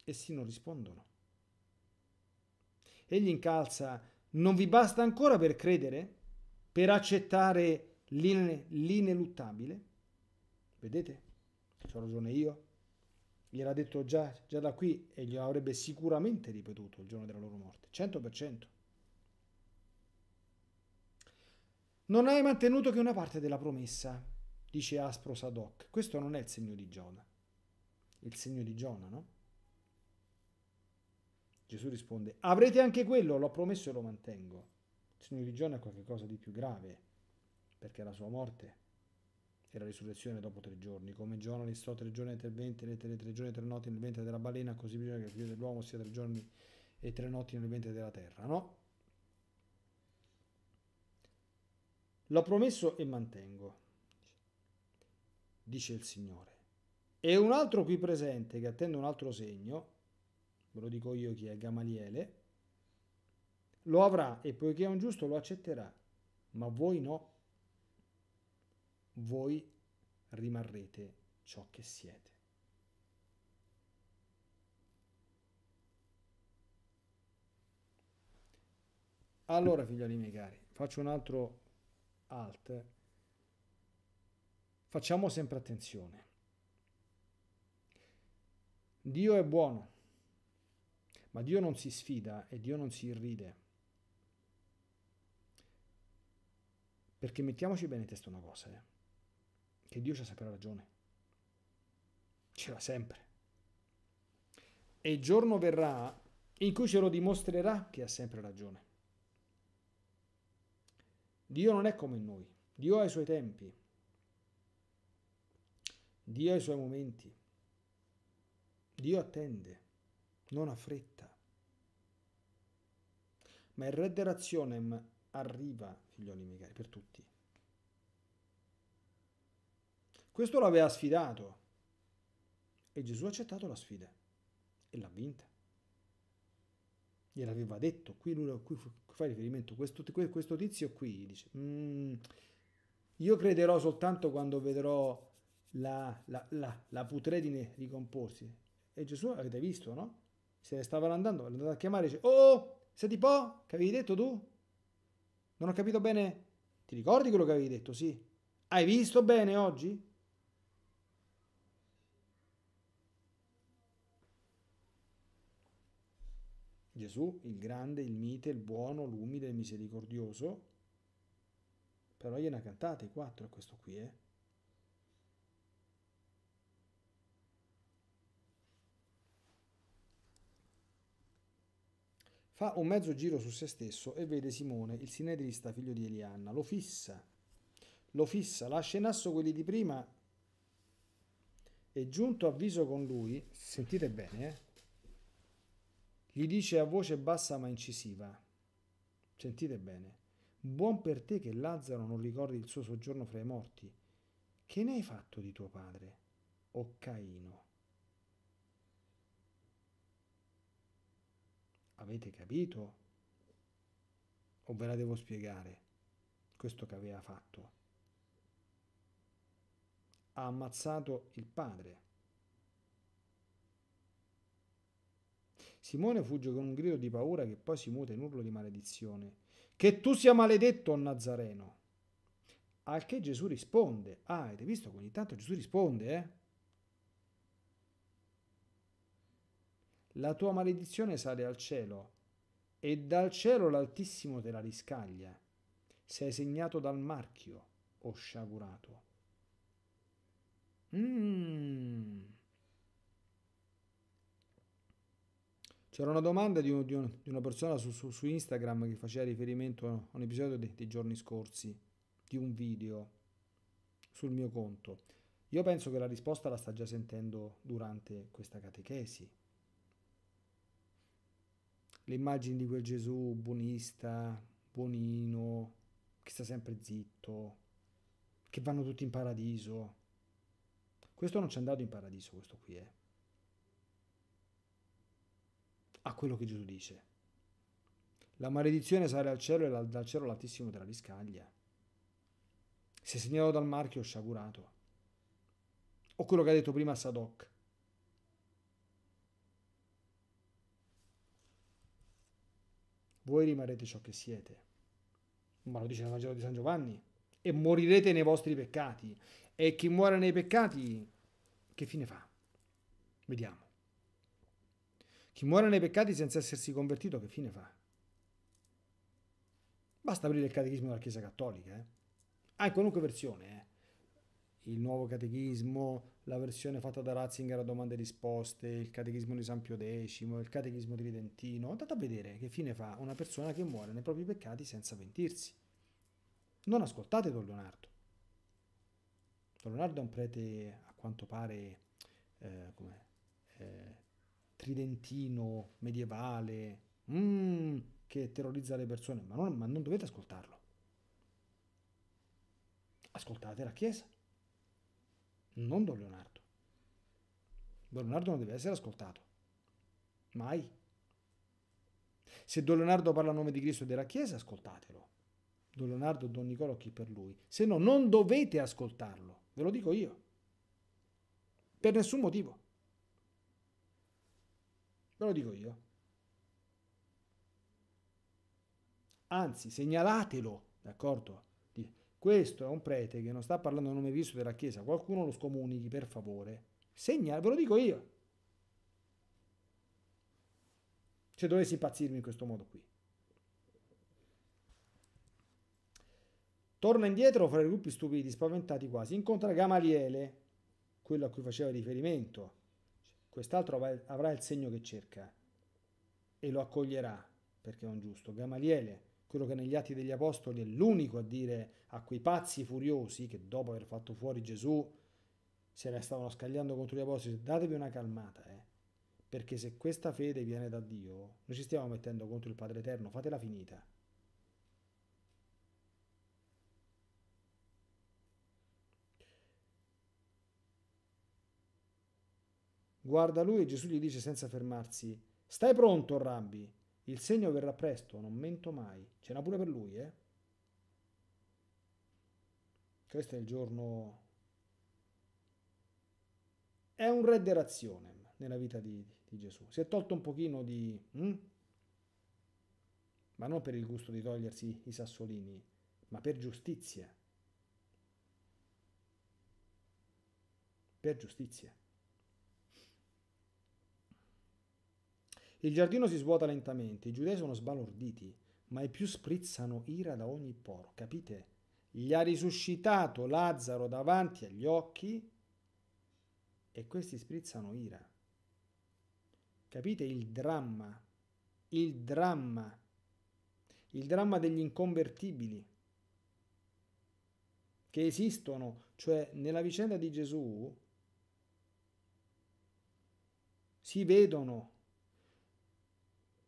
Essi non rispondono. Egli incalza, non vi basta ancora per credere, per accettare l'ine- l'ineluttabile? Vedete? ho ragione io. Gliel'ha detto già, già da qui e glielo avrebbe sicuramente ripetuto il giorno della loro morte, 100%. Non hai mantenuto che una parte della promessa, dice aspro Sadoc. Questo non è il segno di Giona. Il segno di Giona, no? Gesù risponde, avrete anche quello, l'ho promesso e lo mantengo. Il segno di Giona è qualcosa di più grave, perché la sua morte e la risurrezione dopo tre giorni. Come Giona restò tre giorni e tre venti, le tre, tre giorni e tre notti nel ventre della balena, così bisogna che il figlio dell'uomo sia tre giorni e tre notti nel ventre della terra, no? L'ho promesso e mantengo, dice il Signore. E un altro qui presente che attende un altro segno, ve lo dico io chi è Gamaliele, lo avrà e poiché è un giusto lo accetterà, ma voi no. Voi rimarrete ciò che siete. Allora, figlioli miei cari, faccio un altro alt, facciamo sempre attenzione. Dio è buono, ma Dio non si sfida e Dio non si irride. Perché mettiamoci bene in testa una cosa, eh? che Dio c'ha sempre ragione. Ce l'ha sempre. E il giorno verrà in cui ce lo dimostrerà che ha sempre ragione. Dio non è come noi, Dio ha i suoi tempi, Dio ha i suoi momenti, Dio attende, non ha fretta. Ma il redderazionem arriva, figlioli miei per tutti. Questo l'aveva sfidato e Gesù ha accettato la sfida e l'ha vinta gliel'aveva detto, qui lui a cui fa riferimento questo, questo tizio qui, dice, mm, io crederò soltanto quando vedrò la, la, la, la putredine ricomporsi. E Gesù, avete visto, no? Se ne stava andando, l'hanno andato a chiamare dice, oh, senti un po', che avevi detto tu? Non ho capito bene. Ti ricordi quello che avevi detto, sì? Hai visto bene oggi? Gesù, il grande, il mite, il buono, l'umile, il misericordioso, però gliene cantate i quattro a questo qui, eh. Fa un mezzo giro su se stesso e vede Simone, il sinedrista figlio di Elianna, lo fissa, lo fissa, lascia in asso quelli di prima e giunto a viso con lui, sentite bene, eh? Gli dice a voce bassa ma incisiva, sentite bene, buon per te che Lazzaro non ricordi il suo soggiorno fra i morti. Che ne hai fatto di tuo padre, o Caino? Avete capito? O ve la devo spiegare? Questo che aveva fatto. Ha ammazzato il padre. Simone fugge con un grido di paura che poi si muta in urlo di maledizione. Che tu sia maledetto, Nazareno! Al che Gesù risponde. Ah, avete visto che ogni tanto Gesù risponde, eh? La tua maledizione sale al cielo e dal cielo l'Altissimo te la riscaglia. Sei segnato dal marchio, o sciagurato. Mmm. C'era una domanda di, un, di, un, di una persona su, su, su, Instagram che faceva riferimento a un episodio dei, dei giorni scorsi, di un video sul mio conto. Io penso che la risposta la sta già sentendo durante questa catechesi. Le immagini di quel Gesù buonista, buonino, che sta sempre zitto, che vanno tutti in paradiso. Questo non c'è andato in paradiso, questo qui è. Eh. a quello che Gesù dice. La maledizione sale al cielo e dal cielo l'altissimo della la riscaglia. Si è dal marchio sciagurato. O quello che ha detto prima Sadoc. Voi rimarrete ciò che siete. Ma lo dice il Vangelo di San Giovanni. E morirete nei vostri peccati. E chi muore nei peccati, che fine fa? Vediamo. Chi muore nei peccati senza essersi convertito, che fine fa? Basta aprire il catechismo della Chiesa Cattolica, eh? ah, in qualunque versione, eh? il nuovo catechismo, la versione fatta da Ratzinger a domande e risposte, il catechismo di San Pio X, il catechismo di Ridentino. Andate a vedere che fine fa una persona che muore nei propri peccati senza pentirsi. Non ascoltate Don Leonardo. Don Leonardo è un prete a quanto pare tridentino, medievale, mm, che terrorizza le persone, ma non, ma non dovete ascoltarlo. Ascoltate la Chiesa, non Don Leonardo. Don Leonardo non deve essere ascoltato, mai. Se Don Leonardo parla a nome di Cristo e della Chiesa, ascoltatelo. Don Leonardo, Don Nicola, chi per lui. Se no, non dovete ascoltarlo, ve lo dico io. Per nessun motivo. Ve lo dico io. Anzi, segnalatelo, d'accordo? Questo è un prete che non sta parlando a nome visto della Chiesa, qualcuno lo scomunichi per favore. Segnalo, ve lo dico io. Se dovessi impazzirmi in questo modo qui. Torna indietro fra i gruppi stupidi, spaventati quasi, incontra Gamaliele, quello a cui faceva riferimento, Quest'altro avrà il segno che cerca e lo accoglierà perché è un giusto. Gamaliele, quello che negli Atti degli Apostoli è l'unico a dire a quei pazzi furiosi che dopo aver fatto fuori Gesù se ne stavano scagliando contro gli Apostoli, datevi una calmata, eh. Perché se questa fede viene da Dio, noi ci stiamo mettendo contro il Padre Eterno, fatela finita. Guarda lui e Gesù gli dice senza fermarsi, stai pronto, rabbi, il segno verrà presto, non mento mai. Ce n'ha pure per lui, eh? Questo è il giorno... È un re d'erazione nella vita di, di, Gesù. Si è tolto un pochino di... Hm? Ma non per il gusto di togliersi i sassolini, ma per giustizia. Per giustizia. Il giardino si svuota lentamente, i giudei sono sbalorditi, ma i più sprizzano ira da ogni poro, capite? Gli ha risuscitato Lazzaro davanti agli occhi e questi sprizzano ira. Capite il dramma, il dramma, il dramma degli inconvertibili che esistono, cioè nella vicenda di Gesù si vedono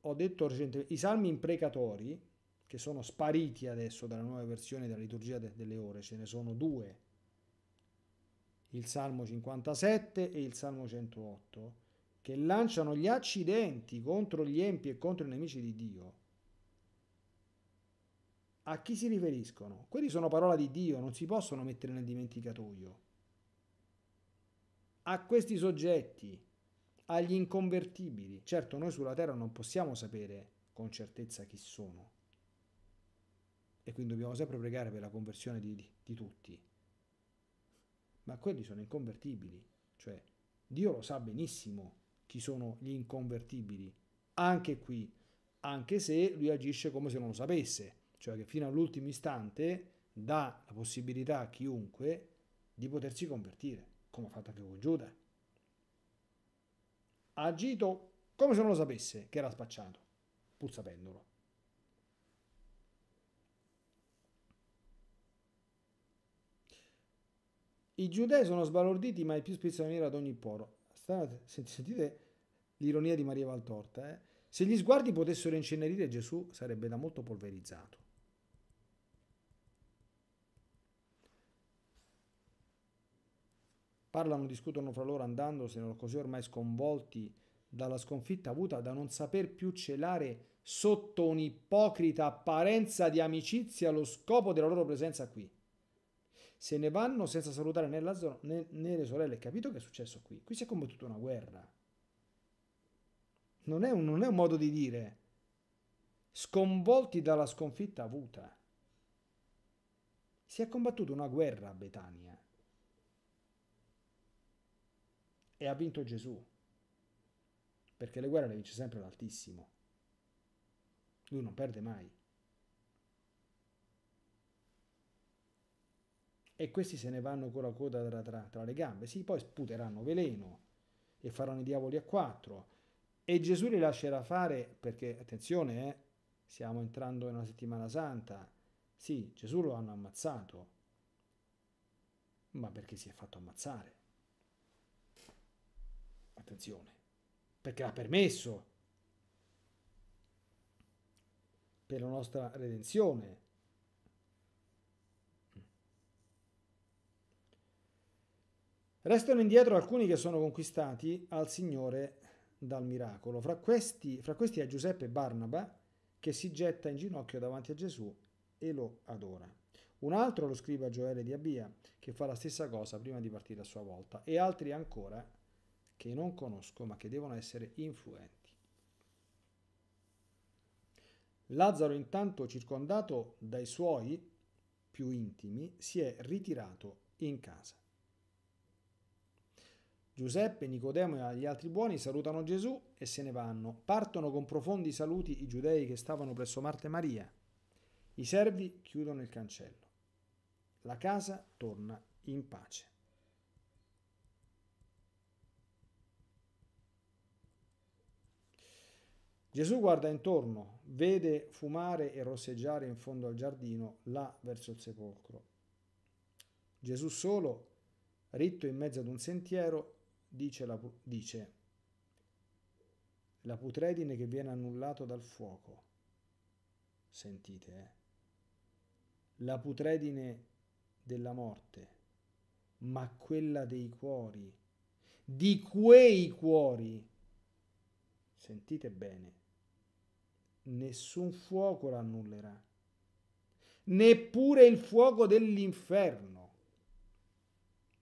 ho detto recentemente, i salmi imprecatori, che sono spariti adesso dalla nuova versione della liturgia delle ore, ce ne sono due, il Salmo 57 e il Salmo 108, che lanciano gli accidenti contro gli empi e contro i nemici di Dio, a chi si riferiscono? Quelli sono parola di Dio, non si possono mettere nel dimenticatoio. A questi soggetti agli inconvertibili. Certo, noi sulla Terra non possiamo sapere con certezza chi sono. E quindi dobbiamo sempre pregare per la conversione di, di, di tutti. Ma quelli sono inconvertibili. Cioè, Dio lo sa benissimo chi sono gli inconvertibili. Anche qui, anche se lui agisce come se non lo sapesse. Cioè che fino all'ultimo istante dà la possibilità a chiunque di potersi convertire, come ha fatto anche con Giuda. Ha agito come se non lo sapesse che era spacciato, pur sapendolo. I giudei sono sbalorditi, ma i più spezzonieri ad ogni poro. sentite l'ironia di Maria Valtorta. Eh? Se gli sguardi potessero incenerire Gesù, sarebbe da molto polverizzato. Parlano, discutono fra loro andandosene così ormai sconvolti dalla sconfitta avuta da non saper più celare sotto un'ipocrita apparenza di amicizia lo scopo della loro presenza qui. Se ne vanno senza salutare né, Lazzaro, né, né le sorelle, capito che è successo qui? Qui si è combattuta una guerra. Non è, un, non è un modo di dire. Sconvolti dalla sconfitta avuta. Si è combattuta una guerra a Betania. E ha vinto Gesù. Perché le guerre le vince sempre l'Altissimo. Lui non perde mai. E questi se ne vanno con la coda tra, tra, tra le gambe. Sì, poi sputeranno veleno e faranno i diavoli a quattro. E Gesù li lascerà fare perché, attenzione, eh, stiamo entrando in una settimana santa. Sì, Gesù lo hanno ammazzato, ma perché si è fatto ammazzare? Attenzione, perché l'ha permesso per la nostra redenzione. Restano indietro alcuni che sono conquistati al Signore dal miracolo. Fra questi, fra questi è Giuseppe Barnaba che si getta in ginocchio davanti a Gesù e lo adora. Un altro lo scrive a Gioele di Abia che fa la stessa cosa prima di partire a sua volta e altri ancora che non conosco ma che devono essere influenti. Lazzaro intanto circondato dai suoi più intimi si è ritirato in casa. Giuseppe, Nicodemo e gli altri buoni salutano Gesù e se ne vanno. Partono con profondi saluti i giudei che stavano presso Marte e Maria. I servi chiudono il cancello. La casa torna in pace. Gesù guarda intorno, vede fumare e rosseggiare in fondo al giardino, là verso il sepolcro. Gesù solo, ritto in mezzo ad un sentiero, dice la, dice, la putredine che viene annullato dal fuoco. Sentite, eh? La putredine della morte, ma quella dei cuori, di quei cuori. Sentite bene nessun fuoco l'annullerà, neppure il fuoco dell'inferno.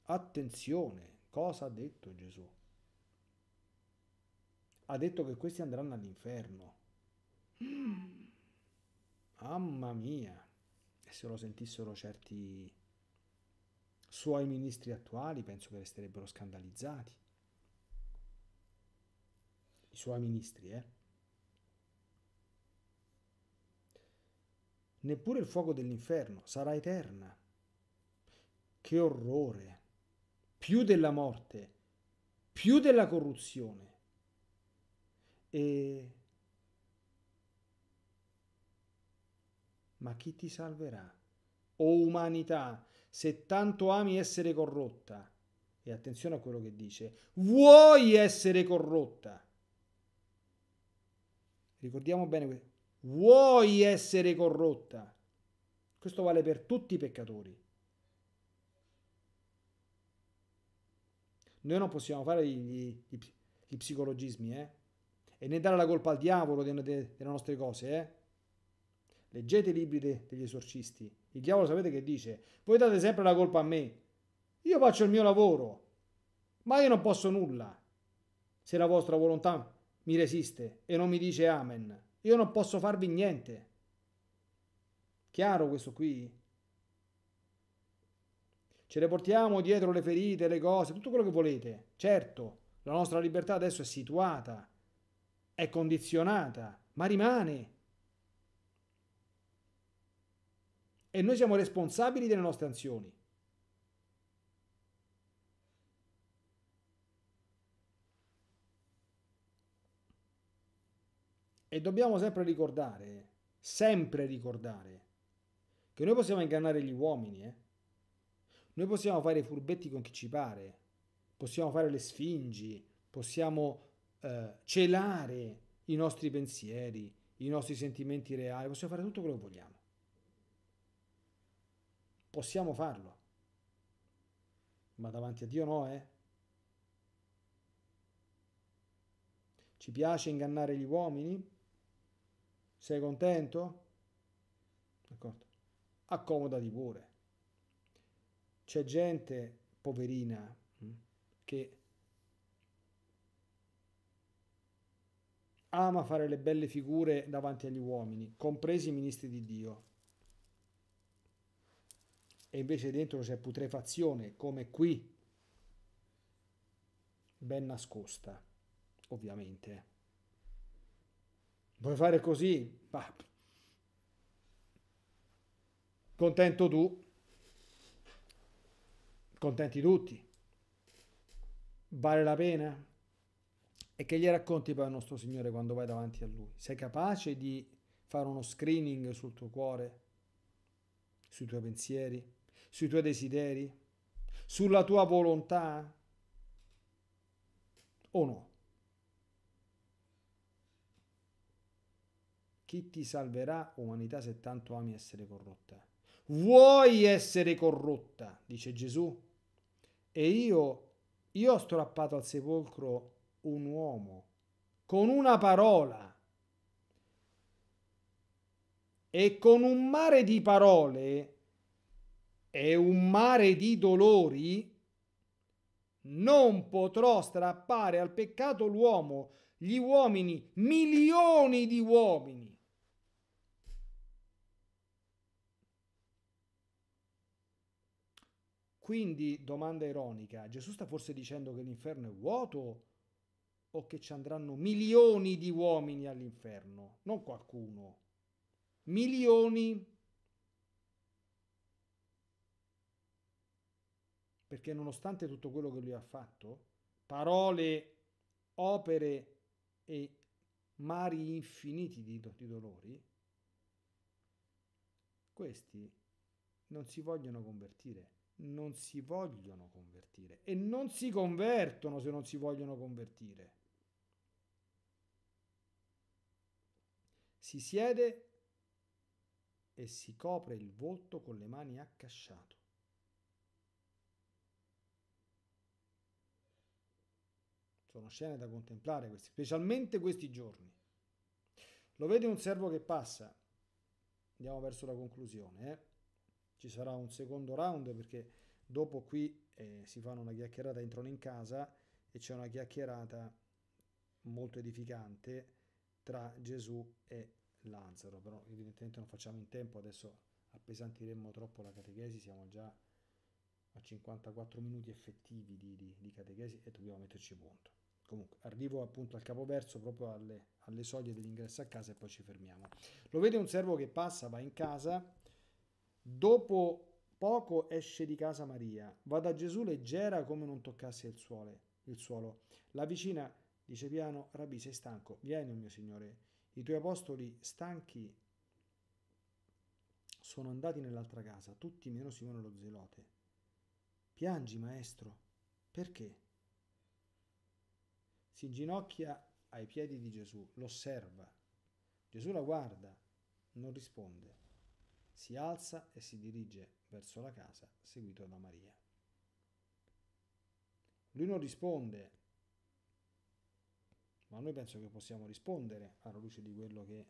Attenzione, cosa ha detto Gesù? Ha detto che questi andranno all'inferno. Mamma mia, e se lo sentissero certi suoi ministri attuali, penso che resterebbero scandalizzati. I suoi ministri, eh? neppure il fuoco dell'inferno, sarà eterna. Che orrore! Più della morte, più della corruzione. E... Ma chi ti salverà? O oh umanità, se tanto ami essere corrotta, e attenzione a quello che dice, vuoi essere corrotta. Ricordiamo bene questo vuoi essere corrotta. Questo vale per tutti i peccatori. Noi non possiamo fare gli, gli, gli psicologismi, eh? E né dare la colpa al diavolo delle, delle nostre cose, eh? Leggete i libri de, degli esorcisti. Il diavolo sapete che dice? Voi date sempre la colpa a me. Io faccio il mio lavoro, ma io non posso nulla se la vostra volontà mi resiste e non mi dice amen. Io non posso farvi niente. Chiaro questo qui? Ce le portiamo dietro le ferite, le cose, tutto quello che volete. Certo, la nostra libertà adesso è situata, è condizionata, ma rimane. E noi siamo responsabili delle nostre azioni. dobbiamo sempre ricordare, sempre ricordare, che noi possiamo ingannare gli uomini, eh? Noi possiamo fare i furbetti con chi ci pare, possiamo fare le sfingi, possiamo eh, celare i nostri pensieri, i nostri sentimenti reali, possiamo fare tutto quello che vogliamo. Possiamo farlo. Ma davanti a Dio no, eh? Ci piace ingannare gli uomini? Sei contento? D'accordo. Accomodati pure. C'è gente poverina mm, che ama fare le belle figure davanti agli uomini, compresi i ministri di Dio. E invece dentro c'è putrefazione, come qui, ben nascosta, ovviamente. Vuoi fare così? Bah. Contento tu? Contenti tutti? Vale la pena? E che gli racconti poi al nostro Signore quando vai davanti a Lui? Sei capace di fare uno screening sul tuo cuore, sui tuoi pensieri, sui tuoi desideri, sulla tua volontà? O no? Chi ti salverà, umanità, se tanto ami essere corrotta? Vuoi essere corrotta, dice Gesù. E io, io ho strappato al sepolcro un uomo con una parola e con un mare di parole e un mare di dolori, non potrò strappare al peccato l'uomo, gli uomini, milioni di uomini Quindi, domanda ironica, Gesù sta forse dicendo che l'inferno è vuoto o che ci andranno milioni di uomini all'inferno, non qualcuno? Milioni. Perché nonostante tutto quello che lui ha fatto, parole, opere e mari infiniti di, di dolori, questi non si vogliono convertire non si vogliono convertire e non si convertono se non si vogliono convertire. Si siede e si copre il volto con le mani accasciato. Sono scene da contemplare, questi, specialmente questi giorni. Lo vede un servo che passa. Andiamo verso la conclusione. Eh? ci sarà un secondo round perché dopo qui eh, si fanno una chiacchierata entrano in casa e c'è una chiacchierata molto edificante tra Gesù e Lazzaro, però evidentemente non facciamo in tempo, adesso appesantiremmo troppo la catechesi, siamo già a 54 minuti effettivi di, di, di catechesi e dobbiamo metterci punto. Comunque, arrivo appunto al capoverso, proprio alle, alle soglie dell'ingresso a casa e poi ci fermiamo. Lo vede un servo che passa, va in casa Dopo poco esce di casa Maria, va da Gesù leggera come non toccasse il, suole, il suolo. La vicina dice piano, Rabbi sei stanco, vieni oh mio Signore, i tuoi apostoli stanchi sono andati nell'altra casa, tutti meno Simone lo zelote. Piangi maestro, perché? Si inginocchia ai piedi di Gesù, lo osserva. Gesù la guarda, non risponde. Si alza e si dirige verso la casa, seguito da Maria. Lui non risponde, ma noi penso che possiamo rispondere alla luce di quello che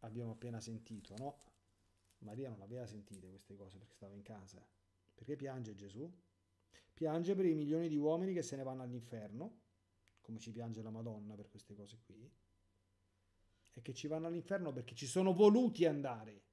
abbiamo appena sentito, no? Maria non aveva sentite queste cose perché stava in casa. Perché piange Gesù? Piange per i milioni di uomini che se ne vanno all'inferno, come ci piange la Madonna per queste cose qui, e che ci vanno all'inferno perché ci sono voluti andare.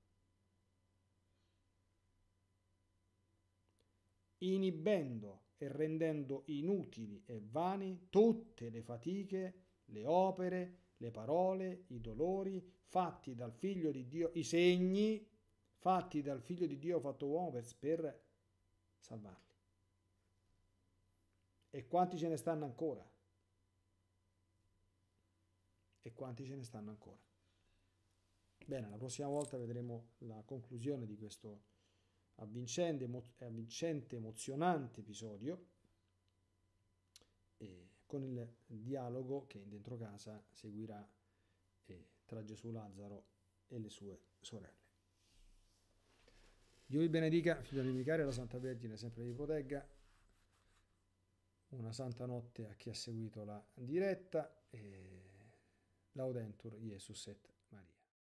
inibendo e rendendo inutili e vani tutte le fatiche, le opere, le parole, i dolori fatti dal figlio di Dio, i segni fatti dal figlio di Dio fatto uomo per, per salvarli. E quanti ce ne stanno ancora? E quanti ce ne stanno ancora? Bene, la prossima volta vedremo la conclusione di questo avvincente, eh, avvincente emozionante episodio eh, con il dialogo che dentro casa seguirà eh, tra Gesù Lazzaro e le sue sorelle. Dio vi benedica, figlio di Michele, la Santa Vergine sempre vi protegga. Una santa notte a chi ha seguito la diretta. E... Laudentur Jesus et